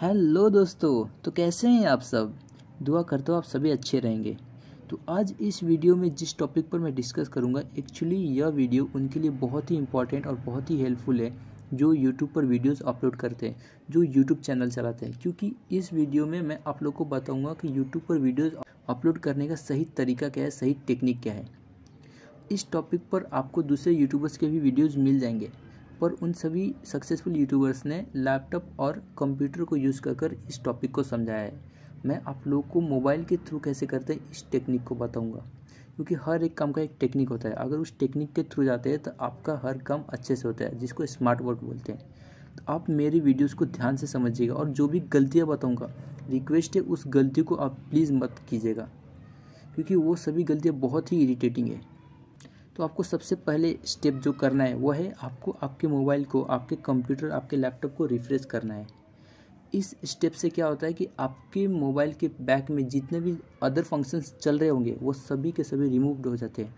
hello दोस्तों तो कैसे हैं आप सब दुआ करता हूँ आप सभी अच्छे रहेंगे तो आज इस वीडियो में जिस टॉपिक पर मैं डिस्कस करूँगा एक्चुअली यह वीडियो उनके लिए बहुत ही इंपॉर्टेंट और बहुत ही हेल्पफुल है जो यूट्यूब पर वीडियोस अपलोड करते हैं जो यूट्यूब चैनल चलाते हैं क्योंकि इस वीडियो में मैं आप लोग को बताऊँगा कि यूट्यूब पर वीडियोज़ अपलोड करने का सही तरीका क्या है सही टेक्निक क्या है इस टॉपिक पर आपको दूसरे यूट्यूबर्स के भी वीडियोज़ मिल जाएंगे पर उन सभी सक्सेसफुल यूट्यूबर्स ने लैपटॉप और कंप्यूटर को यूज़ कर कर इस टॉपिक को समझाया है मैं आप लोग को मोबाइल के थ्रू कैसे करते हैं इस टेक्निक को बताऊंगा क्योंकि हर एक काम का एक टेक्निक होता है अगर उस टेक्निक के थ्रू जाते हैं तो आपका हर काम अच्छे से होता है जिसको स्मार्ट वर्क बोलते हैं तो आप मेरी वीडियोस को ध्यान से समझिएगा और जो भी गलतियाँ बताऊँगा रिक्वेस्ट है उस गलती को आप प्लीज़ मत कीजिएगा क्योंकि वो सभी गलतियाँ बहुत ही इरीटेटिंग है तो आपको सबसे पहले स्टेप जो करना है वह है आपको आपके मोबाइल को आपके कंप्यूटर आपके लैपटॉप को रिफ्रेश करना है इस स्टेप से क्या होता है कि आपके मोबाइल के बैक में जितने भी अदर फंक्शंस चल रहे होंगे वो सभी के सभी रिमूव्ड हो जाते हैं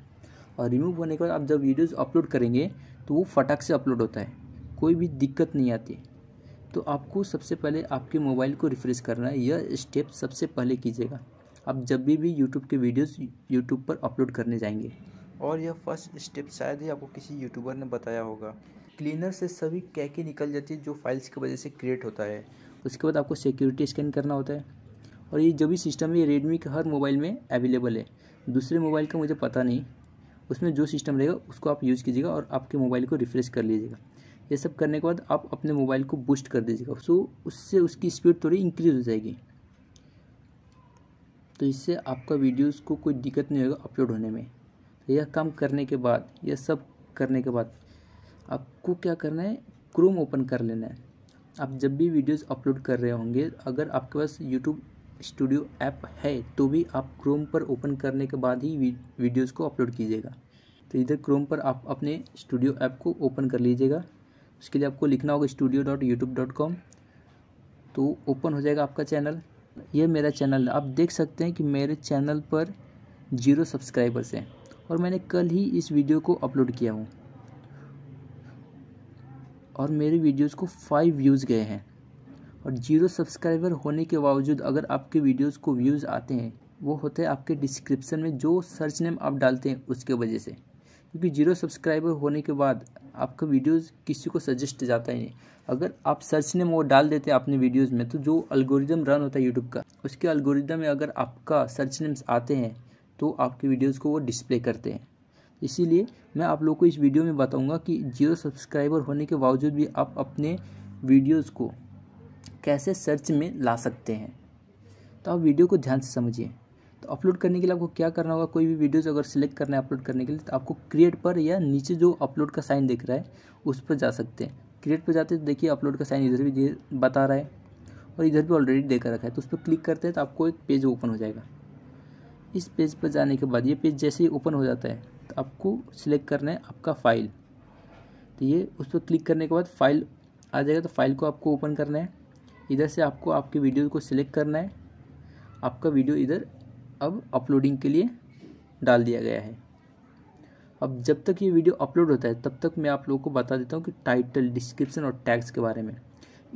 और रिमूव होने के बाद आप जब वीडियोज़ अपलोड करेंगे तो वो फटाक से अपलोड होता है कोई भी दिक्कत नहीं आती तो आपको सबसे पहले आपके मोबाइल को रिफ्रेश करना है यह स्टेप सबसे पहले कीजिएगा आप जब भी भी यूट्यूब के वीडियोस यूट्यूब पर अपलोड करने जाएंगे और यह फर्स्ट स्टेप शायद ही आपको किसी यूट्यूबर ने बताया होगा क्लीनर से सभी कैके निकल जाती है जो फाइल्स की वजह से क्रिएट होता है उसके बाद आपको सिक्योरिटी स्कैन करना होता है और ये जो भी सिस्टम है ये रेडमी के हर मोबाइल में अवेलेबल है दूसरे मोबाइल का मुझे पता नहीं उसमें जो सिस्टम रहेगा उसको आप यूज़ कीजिएगा और आपके मोबाइल को रिफ्रेश कर लीजिएगा ये सब करने के बाद आप अपने मोबाइल को बूस्ट कर दीजिएगा सो उससे उसकी स्पीड थोड़ी इंक्रीज़ हो जाएगी तो इससे आपका वीडियोस को कोई दिक्कत नहीं होगा अपलोड होने में यह काम करने के बाद यह सब करने के बाद आपको क्या करना है क्रोम ओपन कर लेना है आप जब भी वीडियोस अपलोड कर रहे होंगे अगर आपके पास यूट्यूब स्टूडियो ऐप है तो भी आप क्रोम पर ओपन करने के बाद ही वीडियोस को अपलोड कीजिएगा तो इधर क्रोम पर आप अपने स्टूडियो ऐप को ओपन कर लीजिएगा उसके लिए आपको लिखना होगा studio dot YouTube dot com तो ओपन हो जाएगा आपका चैनल यह मेरा चैनल है आप देख सकते हैं कि मेरे चैनल पर जीरो सब्सक्राइबर्स हैं और मैंने कल ही इस वीडियो को अपलोड किया हूँ और मेरे वीडियोस को फाइव व्यूज़ गए हैं और जीरो सब्सक्राइबर होने के बावजूद अगर आपके वीडियोस को व्यूज़ आते हैं वो होते हैं आपके डिस्क्रिप्शन में जो सर्च नेम आप डालते हैं उसके वजह से क्योंकि जीरो सब्सक्राइबर होने के बाद आपका वीडियोस किसी को सजेस्ट जाता ही नहीं अगर आप सर्च नेम वो डाल देते हैं अपने वीडियोज़ में तो जो अलगोरिजम रन होता है यूट्यूब का उसके अलगोरिजम में अगर आपका सर्च नेम्स आते हैं तो आपके वीडियोस को वो डिस्प्ले करते हैं इसीलिए मैं आप लोग को इस वीडियो में बताऊंगा कि जियो सब्सक्राइबर होने के बावजूद भी आप अपने वीडियोस को कैसे सर्च में ला सकते हैं तो आप वीडियो को ध्यान से समझिए तो अपलोड करने के लिए आपको क्या करना होगा कोई भी वीडियोस अगर सिलेक्ट करना है अपलोड करने के लिए तो आपको क्रिएट पर या नीचे जो अपलोड का साइन दिख रहा है उस पर जा सकते हैं क्रिएट पर जाते हैं तो देखिए अपलोड का साइन इधर भी बता रहा है और इधर भी ऑलरेडी देकर रखा है तो उस पर क्लिक करते हैं तो आपको एक पेज ओपन हो जाएगा इस पेज पर जाने के बाद ये पेज जैसे ही ओपन हो जाता है तो आपको सिलेक्ट करना है आपका फ़ाइल तो ये उस पर क्लिक करने के बाद फाइल आ जाएगा तो फाइल को आपको ओपन करना है इधर से आपको आपके वीडियो को सिलेक्ट करना है आपका वीडियो इधर अब अपलोडिंग के लिए डाल दिया गया है अब जब तक ये वीडियो अपलोड होता है तब तक मैं आप लोगों को बता देता हूँ कि टाइटल डिस्क्रिप्शन और टैग्स के बारे में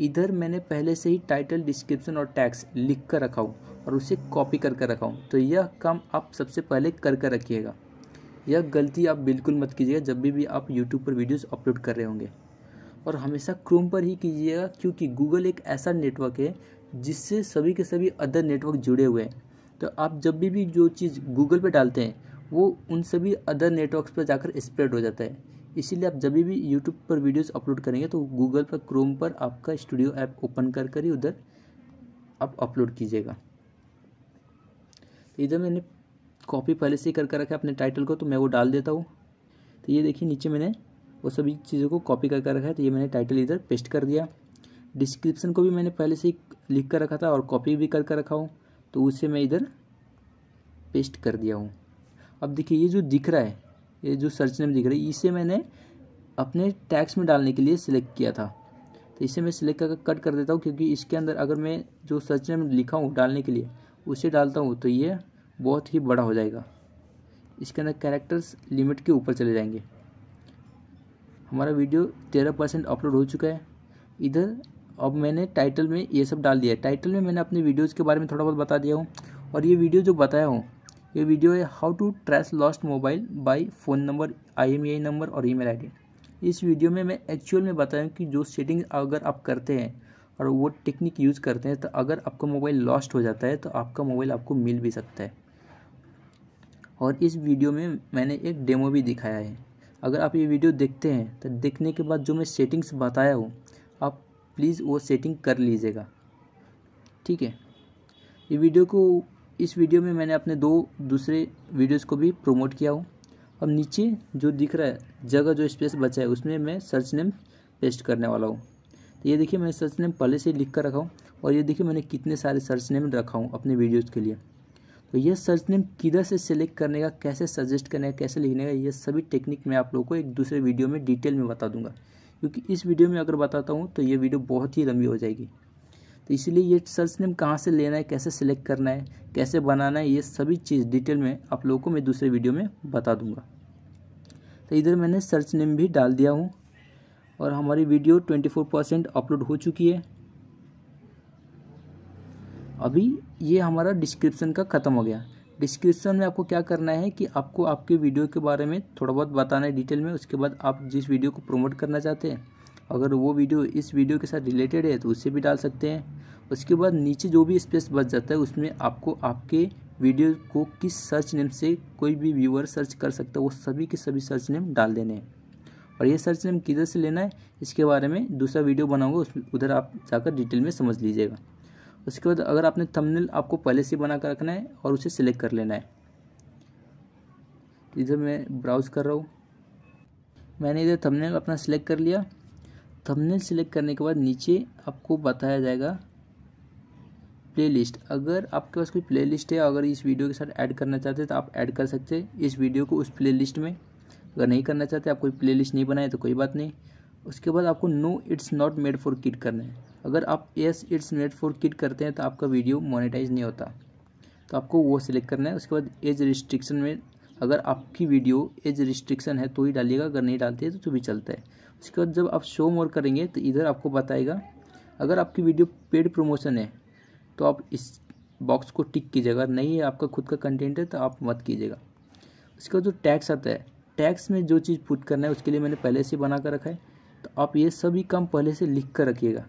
इधर मैंने पहले से ही टाइटल डिस्क्रिप्शन और टैक्स लिख कर रखा हूँ और उसे कॉपी कर कर रखा हूँ तो यह काम आप सबसे पहले कर कर रखिएगा यह गलती आप बिल्कुल मत कीजिएगा जब भी, भी आप यूट्यूब पर वीडियोज़ अपलोड कर रहे होंगे और हमेशा क्रोम पर ही कीजिएगा क्योंकि गूगल एक ऐसा नेटवर्क है जिससे सभी के सभी अदर नेटवर्क जुड़े हुए हैं तो आप जब भी भी जो चीज़ गूगल पर डालते हैं वो उन सभी अदर नेटवर्क्स पर जाकर स्प्रेड हो जाता है इसीलिए आप जब भी यूट्यूब पर वीडियोस अपलोड करेंगे तो गूगल पर क्रोम पर आपका स्टूडियो ऐप ओपन कर कर ही उधर आप अपलोड कीजिएगा तो इधर मैंने कॉपी पहले से ही कर कर रखा है अपने टाइटल को तो मैं वो डाल देता हूँ तो ये देखिए नीचे मैंने वो सभी चीज़ों को कॉपी कर कर रखा है तो ये मैंने टाइटल इधर पेस्ट कर दिया डिस्क्रिप्शन को भी मैंने पहले से ही लिख कर रखा था और कॉपी भी कर कर रखा हूँ तो उसे मैं इधर पेस्ट कर दिया हूँ अब देखिए ये जो दिख रहा है ये जो सर्च नेम दिख रही है इसे मैंने अपने टैक्स में डालने के लिए सिलेक्ट किया था तो इसे मैं सिलेक्ट करके कट कर देता हूँ क्योंकि इसके अंदर अगर मैं जो सर्च नेम लिखा हूँ डालने के लिए उसे डालता हूँ तो ये बहुत ही बड़ा हो जाएगा इसके अंदर कैरेक्टर्स लिमिट के ऊपर चले जाएंगे हमारा वीडियो तेरह परसेंट अपलोड हो चुका है इधर अब मैंने टाइटल में ये सब डाल दिया है टाइटल में मैंने अपने वीडियोज़ के बारे में थोड़ा बहुत बता दिया हूँ और ये वीडियो जो बताया हूँ ये वीडियो है how to trace lost mobile by phone number IMEI number और ईमेल आईडी इस वीडियो में मैं एक्चुअल में बताया कि जो सेटिंग अगर आप करते हैं और वो टेक्निक यूज़ करते हैं तो अगर आपका मोबाइल लॉस्ट हो जाता है तो आपका मोबाइल आपको मिल भी सकता है और इस वीडियो में मैंने एक डेमो भी दिखाया है अगर आप ये वीडियो देखते हैं तो देखने के बाद जो मैं सेटिंग्स बताया हूँ आप प्लीज़ वो सेटिंग कर लीजिएगा ठीक है ये वीडियो को इस वीडियो में मैंने अपने दो दूसरे वीडियोस को भी प्रोमोट किया हूँ अब नीचे जो दिख रहा है जगह जो स्पेस बचा है उसमें मैं सर्च नेम पेस्ट करने वाला हूँ तो ये देखिए मैं सर्च नेम पहले से लिख कर रखा हूँ और ये देखिए मैंने कितने सारे सर्च नेम रखा हूँ अपने वीडियोज़ के लिए तो यह सर्च नेम किधर से सेलेक्ट करने का कैसे सजेस्ट करने का कैसे लिखने का ये सभी टेक्निक मैं आप लोगों को एक दूसरे वीडियो में डिटेल में बता दूंगा क्योंकि इस वीडियो में अगर बताता हूँ तो ये वीडियो बहुत ही लंबी हो जाएगी तो इसलिए ये सर्च नेम कहाँ से लेना है कैसे सिलेक्ट करना है कैसे बनाना है ये सभी चीज़ डिटेल में आप लोगों को मैं दूसरे वीडियो में बता दूंगा तो इधर मैंने सर्च नेम भी डाल दिया हूँ और हमारी वीडियो 24 परसेंट अपलोड हो चुकी है अभी ये हमारा डिस्क्रिप्सन का ख़त्म हो गया डिस्क्रिप्सन में आपको क्या करना है कि आपको आपके वीडियो के बारे में थोड़ा बहुत बताना है डिटेल में उसके बाद आप जिस वीडियो को प्रमोट करना चाहते हैं अगर वो वीडियो इस वीडियो के साथ रिलेटेड है तो उसे भी डाल सकते हैं उसके बाद नीचे जो भी स्पेस बच जाता है उसमें आपको आपके वीडियो को किस सर्च नेम से कोई भी व्यूअर सर्च कर सकता है वो सभी के सभी सर्च नेम डाल देने हैं और ये सर्च नेम किधर से लेना है इसके बारे में दूसरा वीडियो बनाऊंगा उस उधर आप जाकर डिटेल में समझ लीजिएगा उसके बाद अगर आपने थंबनेल आपको पहले से बना कर रखना है और उसे सिलेक्ट कर लेना है इधर मैं ब्राउज़ कर रहा हूँ मैंने इधर थंबनेल अपना सिलेक्ट कर लिया थंबनेल सिलेक्ट करने के बाद नीचे आपको बताया जाएगा प्लेलिस्ट अगर आपके पास कोई प्लेलिस्ट है अगर इस वीडियो के साथ ऐड करना चाहते हैं तो आप ऐड कर सकते हैं इस वीडियो को उस प्लेलिस्ट में अगर नहीं करना चाहते आप कोई प्लेलिस्ट नहीं बनाए तो कोई बात नहीं उसके बाद आपको no it's not made for kids करना है अगर आप yes it's made for kids करते हैं तो आपका वीडियो मोनेटाइज नहीं होता तो आपको वो सिलेक्ट करना है उसके बाद एज रिस्ट्रिक्शन में अगर आपकी वीडियो एज रिस्ट्रिक्शन है तो ही डालिएगा अगर नहीं डालते तो, तो भी चलता है इसके बाद जब आप शो मोर करेंगे तो इधर आपको बताएगा अगर आपकी वीडियो पेड प्रमोशन है तो आप इस बॉक्स को टिक कीजिएगा नहीं है आपका खुद का कंटेंट है तो आप मत कीजिएगा उसके बाद जो टैक्स आता है टैक्स में जो चीज़ पुट करना है उसके लिए मैंने पहले से बना कर रखा है तो आप ये सभी काम पहले से लिख कर रखिएगा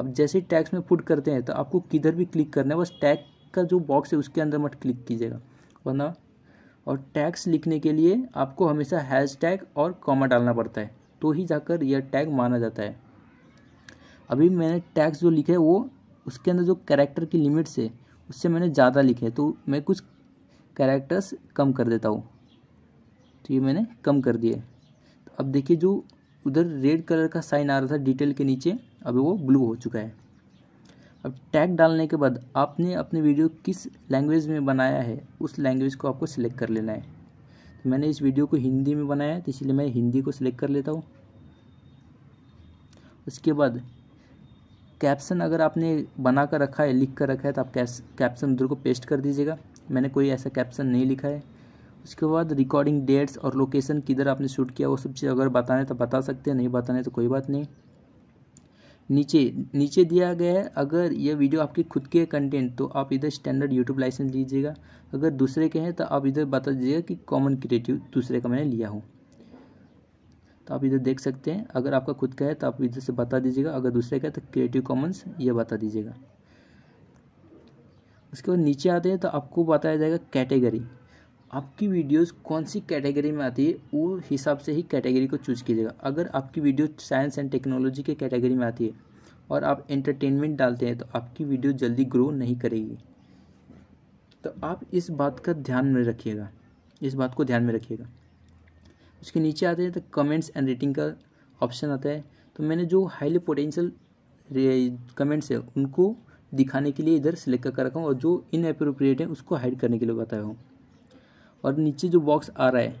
अब जैसे टैक्स में पुट करते हैं तो आपको किधर भी क्लिक करना है बस टैग का जो बॉक्स है उसके अंदर मत क्लिक कीजिएगा वरना और टैक्स लिखने के लिए आपको हमेशा हैश टैग और कॉमा डालना पड़ता है तो ही जाकर यह टैग माना जाता है अभी मैंने टैग्स जो लिखे वो उसके अंदर जो कैरेक्टर की लिमिट्स है उससे मैंने ज़्यादा लिखे तो मैं कुछ कैरेक्टर्स कम कर देता हूँ तो ये मैंने कम कर दिए तो अब देखिए जो उधर रेड कलर का साइन आ रहा था डिटेल के नीचे अभी वो ब्लू हो चुका है अब टैग डालने के बाद आपने अपने वीडियो किस लैंग्वेज में बनाया है उस लैंग्वेज को आपको सिलेक्ट कर लेना है मैंने इस वीडियो को हिंदी में बनाया है तो इसलिए मैं हिंदी को सिलेक्ट कर लेता हूँ उसके बाद कैप्शन अगर आपने बना कर रखा है लिख कर रखा है तो आप कैप्शन उधर को पेस्ट कर दीजिएगा मैंने कोई ऐसा कैप्शन नहीं लिखा है उसके बाद रिकॉर्डिंग डेट्स और लोकेशन किधर आपने शूट किया वो सब चीज़ अगर बताना है तो बता सकते हैं नहीं बताना है तो कोई बात नहीं नीचे नीचे दिया गया है अगर यह वीडियो आपके खुद के कंटेंट तो आप इधर स्टैंडर्ड यूट्यूब लाइसेंस लीजिएगा अगर दूसरे के हैं तो आप इधर बता दीजिएगा कि कॉमन क्रिएटिव दूसरे का मैंने लिया हूँ तो आप इधर देख सकते हैं अगर आपका खुद का है तो आप इधर से बता दीजिएगा अगर दूसरे का है तो क्रिएटिव कॉमन्स ये बता दीजिएगा उसके बाद नीचे आते हैं तो आपको बताया जाएगा कैटेगरी आपकी वीडियोस कौन सी कैटेगरी में आती है वो हिसाब से ही कैटेगरी को चूज कीजिएगा अगर आपकी वीडियो साइंस एंड टेक्नोलॉजी के कैटेगरी में आती है और आप एंटरटेनमेंट डालते हैं तो आपकी वीडियो जल्दी ग्रो नहीं करेगी तो आप इस बात का ध्यान में रखिएगा इस बात को ध्यान में रखिएगा उसके नीचे आते हैं तो कमेंट्स एंड रेटिंग का ऑप्शन आता है तो मैंने जो हाईली पोटेंशियल कमेंट्स है उनको दिखाने के लिए इधर सेलेक्ट कर रखा हूँ और जो इनअप्रोप्रिएट है उसको हाइड करने के लिए बताया हूँ और नीचे जो बॉक्स आ रहा है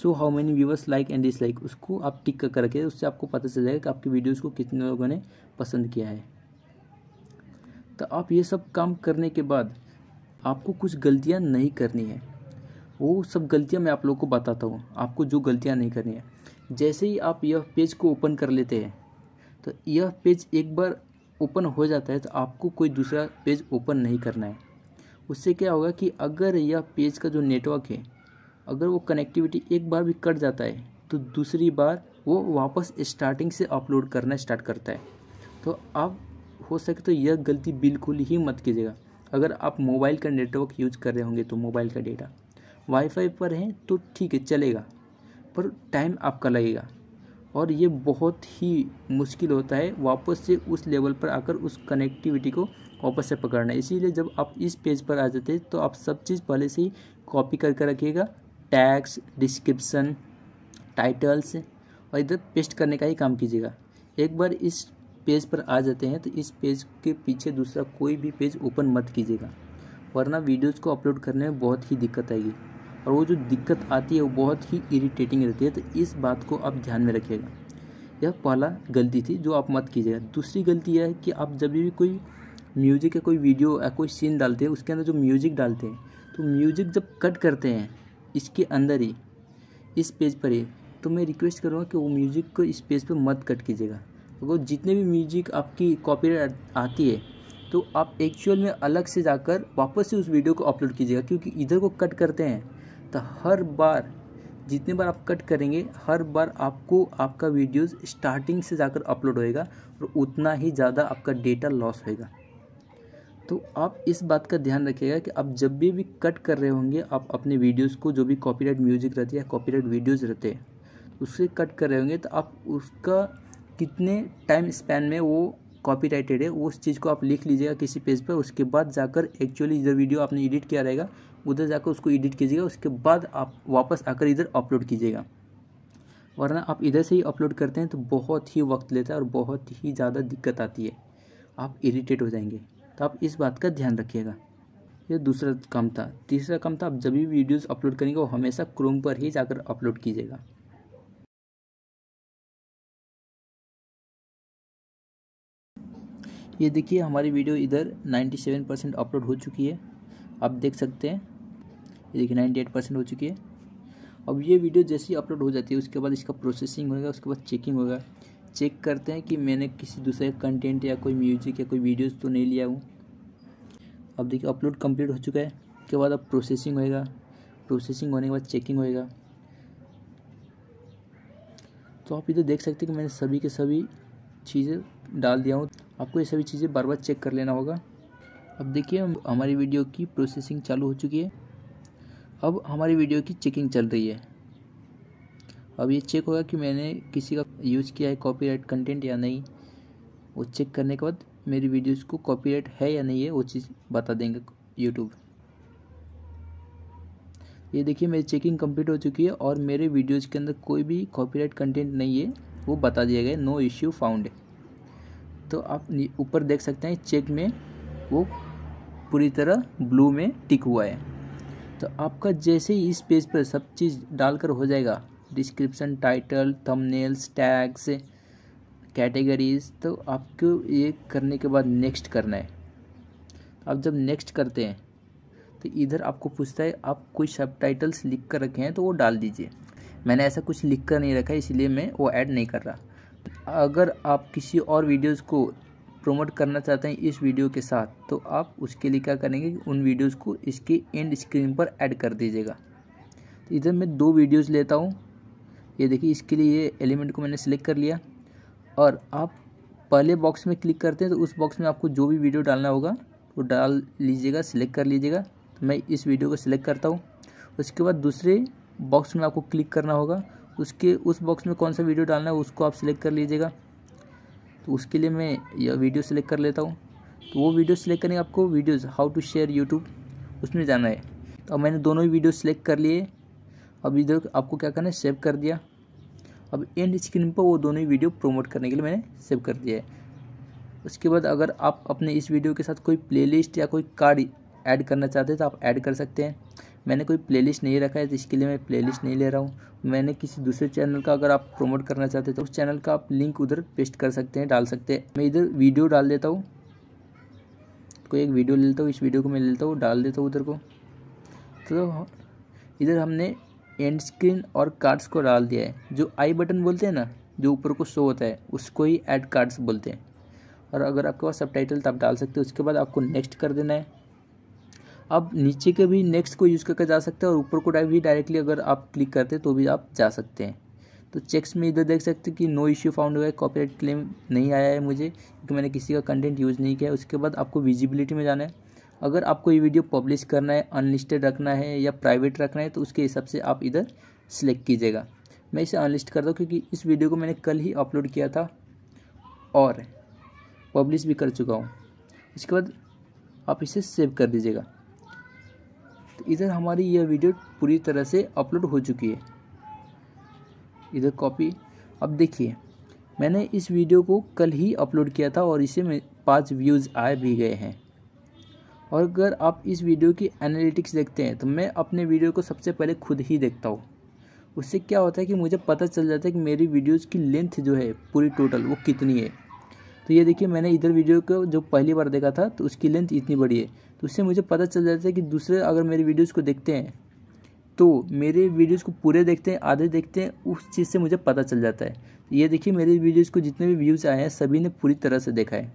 so how many viewers like and dislike उसको आप टिक करके उससे आपको पता चल जाएगा कि आपकी वीडियोज़ को कितने लोगों ने पसंद किया है तो आप ये सब काम करने के बाद आपको कुछ गलतियाँ नहीं करनी है वो सब गलतियाँ मैं आप लोग को बताता हूँ आपको जो गलतियाँ नहीं करनी है जैसे ही आप यह पेज को ओपन कर लेते हैं तो यह पेज एक बार ओपन हो जाता है तो आपको कोई दूसरा पेज ओपन नहीं करना है उससे क्या होगा कि अगर यह पेज का जो नेटवर्क है अगर वो कनेक्टिविटी एक बार भी कट जाता है तो दूसरी बार वो वापस स्टार्टिंग से अपलोड करना स्टार्ट करता है तो आप हो सके तो यह गलती बिल्कुल ही मत कीजिएगा अगर आप मोबाइल का नेटवर्क यूज कर रहे होंगे तो मोबाइल का डेटा वाईफाई पर हैं तो ठीक है चलेगा पर टाइम आपका लगेगा और ये बहुत ही मुश्किल होता है वापस से उस लेवल पर आकर उस कनेक्टिविटी को वापस से पकड़ना इसीलिए जब आप इस पेज पर आ जाते हैं तो आप सब चीज़ पहले से ही कॉपी करके कर रखिएगा टैक्स डिस्क्रिप्सन टाइटल्स और इधर पेस्ट करने का ही काम कीजिएगा एक बार इस पेज पर आ जाते हैं तो इस पेज के पीछे दूसरा कोई भी पेज ओपन मत कीजिएगा वरना वीडियोज़ को अपलोड करने में बहुत ही दिक्कत आएगी और वो जो दिक्कत आती है वो बहुत ही इरीटेटिंग रहती है तो इस बात को आप ध्यान में रखिएगा यह पहला गलती थी जो आप मत कीजिएगा दूसरी गलती यह है कि आप जब भी कोई म्यूजिक या कोई वीडियो या कोई सीन डालते हैं उसके अंदर जो म्यूजिक डालते हैं तो म्यूजिक जब कट करते हैं इसके अंदर ही इस पेज पर ही तो मैं रिक्वेस्ट करूँगा कि वो म्यूजिक को इस पेज पर मत कट कीजिएगा अगर तो जितने भी म्यूजिक आपकी कॉपी आती है तो आप एक्चुअल में अलग से जाकर वापस से उस वीडियो को अपलोड कीजिएगा क्योंकि इधर को कट करते हैं होता तो हर बार जितने बार आप कट करेंगे हर बार आपको आपका वीडियोस स्टार्टिंग से जाकर अपलोड होएगा और उतना ही ज़्यादा आपका डेटा लॉस होएगा तो आप इस बात का ध्यान रखिएगा कि आप जब भी भी कट कर रहे होंगे आप अपने वीडियोस को जो भी कॉपीराइट म्यूजिक रहती है कॉपीराइट वीडियोस रहते हैं उससे कट कर रहे होंगे तो आप उसका कितने टाइम स्पैन में वो राइटेड है उस चीज़ को आप लिख लीजिएगा किसी पेज पर उसके बाद जाकर एक्चुअली इधर वीडियो आपने एडिट किया रहेगा उधर जाकर उसको एडिट कीजिएगा उसके बाद आप वापस आकर इधर अपलोड कीजिएगा वरना आप इधर से ही अपलोड करते हैं तो बहुत ही वक्त लेता है और बहुत ही ज़्यादा दिक्कत आती है आप इरीटेट हो जाएंगे तो आप इस बात का ध्यान रखिएगा ये दूसरा काम था तीसरा काम था आप जब भी वीडियोज़ अपलोड करेंगे वो हमेशा क्रोम पर ही जाकर अपलोड कीजिएगा ये देखिए हमारी वीडियो इधर 97 परसेंट अपलोड हो चुकी है आप देख सकते हैं ये देखिए 98 परसेंट हो चुकी है अब ये वीडियो जैसे ही अपलोड हो जाती है उसके बाद इसका प्रोसेसिंग होगा उसके बाद चेकिंग होगा चेक करते हैं कि मैंने किसी दूसरे कंटेंट या कोई म्यूजिक या कोई वीडियोज़ तो नहीं लिया हूँ अब देखिए अपलोड कंप्लीट हो चुका है उसके बाद अब प्रोसेसिंग होएगा प्रोसेसिंग होने के बाद चेकिंग होएगा तो आप इधर देख सकते हैं कि मैंने सभी के सभी चीज़ें डाल दिया हूँ आपको ये सभी चीज़ें बार बार चेक कर लेना होगा अब देखिए हमारी वीडियो की प्रोसेसिंग चालू हो चुकी है अब हमारी वीडियो की चेकिंग चल रही है अब ये चेक होगा कि मैंने किसी का यूज़ किया है कॉपीराइट कंटेंट या नहीं वो चेक करने के बाद मेरी वीडियोस को कॉपीराइट है या नहीं है वो चीज़ बता देंगे यूट्यूब ये देखिए मेरी चेकिंग कंप्लीट हो चुकी है और मेरे वीडियोज़ के अंदर कोई भी कॉपीराइट कंटेंट नहीं है वो बता दिया गया नो इश्यू फाउंड है तो आप ऊपर देख सकते हैं चेक में वो पूरी तरह ब्लू में टिक हुआ है तो आपका जैसे ही इस पेज पर सब चीज़ डालकर हो जाएगा description title thumbnails tags categories तो आपको ये करने के बाद नेक्स्ट करना है तो आप जब नेक्स्ट करते हैं तो इधर आपको पूछता है आप कोई सब टाइटल्स लिख कर रखे हैं तो वो डाल दीजिए मैंने ऐसा कुछ लिख कर नहीं रखा इसलिए मैं वो ऐड नहीं कर रहा अगर आप किसी और वीडियोस को प्रमोट करना चाहते हैं इस वीडियो के साथ तो आप उसके लिए क्या करेंगे कि उन वीडियोस को इसके एंड स्क्रीन पर ऐड कर दीजिएगा तो इधर मैं दो वीडियोस लेता हूँ ये देखिए इसके लिए ये एलिमेंट को मैंने सेलेक्ट कर लिया और आप पहले बॉक्स में क्लिक करते हैं तो उस बॉक्स में आपको जो भी वीडियो डालना होगा वो तो डाल लीजिएगा सिलेक्ट कर लीजिएगा तो मैं इस वीडियो को सिलेक्ट करता हूँ उसके बाद दूसरे बॉक्स में आपको क्लिक करना होगा उसके उस बॉक्स में कौन सा वीडियो डालना है उसको आप सिलेक्ट कर लीजिएगा तो उसके लिए मैं यह वीडियो सिलेक्ट कर लेता हूँ तो वो वीडियो सिलेक्ट करेंगे आपको videos how to share YouTube उसमें जाना है तो अब मैंने दोनों ही वीडियो सिलेक्ट कर लिए अब इधर आपको क्या करना है सेव कर दिया अब एंड स्क्रीन पर वो दोनों ही वीडियो प्रोमोट करने के लिए मैंने सेव कर दिया है उसके बाद अगर आप अपने इस वीडियो के साथ कोई प्ले या कोई कार्ड ऐड करना चाहते हैं तो आप ऐड कर सकते हैं मैंने कोई प्लेलिस्ट नहीं रखा है जिसके लिए मैं प्लेलिस्ट नहीं ले रहा हूँ मैंने किसी दूसरे चैनल का अगर आप प्रमोट करना चाहते हैं तो उस चैनल का आप लिंक उधर पेस्ट कर सकते हैं डाल सकते हैं मैं इधर वीडियो डाल देता हूँ कोई एक वीडियो ले लेता हूँ इस वीडियो को मैं ले लेता हूँ डाल देता हूँ उधर को तो इधर हमने एंड स्क्रीन और कार्ड्स को डाल दिया है जो आई बटन बोलते हैं ना जो ऊपर को शो होता है उसको ही एड कार्ड्स बोलते हैं और अगर आपके पास सब टाइटल तो आप डाल सकते हो उसके बाद आपको नेक्स्ट कर देना है आप नीचे के भी नेक्स्ट को यूज़ करके जा सकते हैं और ऊपर को डाइव भी डायरेक्टली अगर आप क्लिक करते हैं तो भी आप जा सकते हैं तो चेक्स में इधर देख सकते हैं कि नो इश्यू फाउंड हुआ है कॉपीराइट क्लेम नहीं आया है मुझे क्योंकि मैंने किसी का कंटेंट यूज़ नहीं किया उसके बाद आपको विजिबिलिटी में जाना है अगर आपको ये वीडियो पब्लिश करना है अनलिस्टेड रखना है या प्राइवेट रखना है तो उसके हिसाब से आप इधर सेलेक्ट कीजिएगा मैं इसे अनलिस्ट करता हूँ क्योंकि इस वीडियो को मैंने कल ही अपलोड किया था और पब्लिश भी कर चुका हूँ उसके बाद आप इसे सेव कर दीजिएगा तो इधर हमारी यह वीडियो पूरी तरह से अपलोड हो चुकी है इधर कॉपी अब देखिए मैंने इस वीडियो को कल ही अपलोड किया था और इसे में पाँच व्यूज़ आए भी गए हैं और अगर आप इस वीडियो की एनालिटिक्स देखते हैं तो मैं अपने वीडियो को सबसे पहले खुद ही देखता हूँ उससे क्या होता है कि मुझे पता चल जाता है कि मेरी वीडियोज़ की लेंथ जो है पूरी टोटल वो कितनी है तो ये देखिए मैंने इधर वीडियो को जो पहली बार देखा था तो उसकी लेंथ इतनी बड़ी है तो उससे मुझे पता चल जाता है कि दूसरे अगर मेरी वीडियोज़ को देखते हैं तो मेरे वीडियोज़ को पूरे देखते हैं आधे देखते हैं उस चीज़ से मुझे पता चल जाता है ये देखिए मेरे वीडियोज़ को जितने भी व्यूज़ आए हैं सभी ने पूरी तरह से देखा है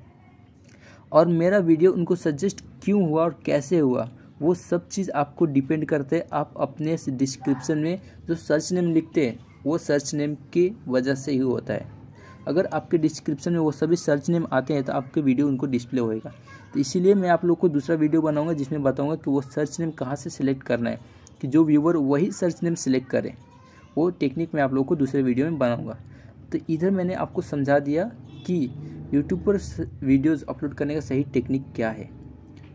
और मेरा वीडियो उनको सजेस्ट क्यों हुआ और कैसे हुआ वो सब चीज़ आपको डिपेंड करते हैं आप अपने डिस्क्रिप्शन में जो सर्च नेम लिखते हैं वो सर्च नेम की वजह से ही होता है अगर आपके डिस्क्रिप्शन में वो सभी सर्च नेम आते हैं तो आपके वीडियो उनको डिस्प्ले होएगा तो इसीलिए मैं आप लोग को दूसरा वीडियो बनाऊंगा जिसमें बताऊंगा कि वो सर्च नेम कहाँ से सिलेक्ट करना है कि जो व्यूवर वही सर्च नेम सिलेक्ट करें वो टेक्निक मैं आप लोग को दूसरे वीडियो में बनाऊँगा तो इधर मैंने आपको समझा दिया कि यूट्यूब पर वीडियोज़ अपलोड करने का सही टेक्निक क्या है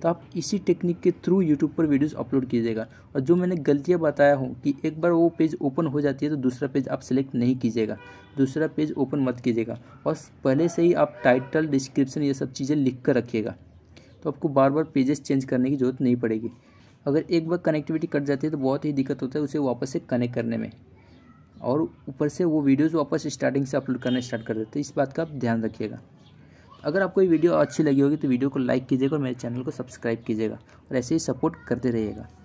तो आप इसी टेक्निक के थ्रू यूट्यूब पर वीडियोस अपलोड कीजिएगा और जो मैंने गलतियाँ बताया हूँ कि एक बार वो पेज ओपन हो जाती है तो दूसरा पेज आप सेलेक्ट नहीं कीजिएगा दूसरा पेज ओपन मत कीजिएगा और पहले से ही आप टाइटल डिस्क्रिप्शन ये सब चीज़ें लिख कर रखिएगा तो आपको बार बार पेजेस चेंज करने की जरूरत नहीं पड़ेगी अगर एक बार कनेक्टिविटी कट जाती है तो बहुत ही दिक्कत होता है उसे वापस से कनेक्ट करने में और ऊपर से वो वीडियोज़ वापस स्टार्टिंग से अपलोड करना स्टार्ट कर देते हैं इस बात का आप ध्यान रखिएगा अगर आपको ये वीडियो अच्छी लगी होगी तो वीडियो को लाइक कीजिएगा और मेरे चैनल को सब्सक्राइब कीजिएगा और ऐसे ही सपोर्ट करते रहिएगा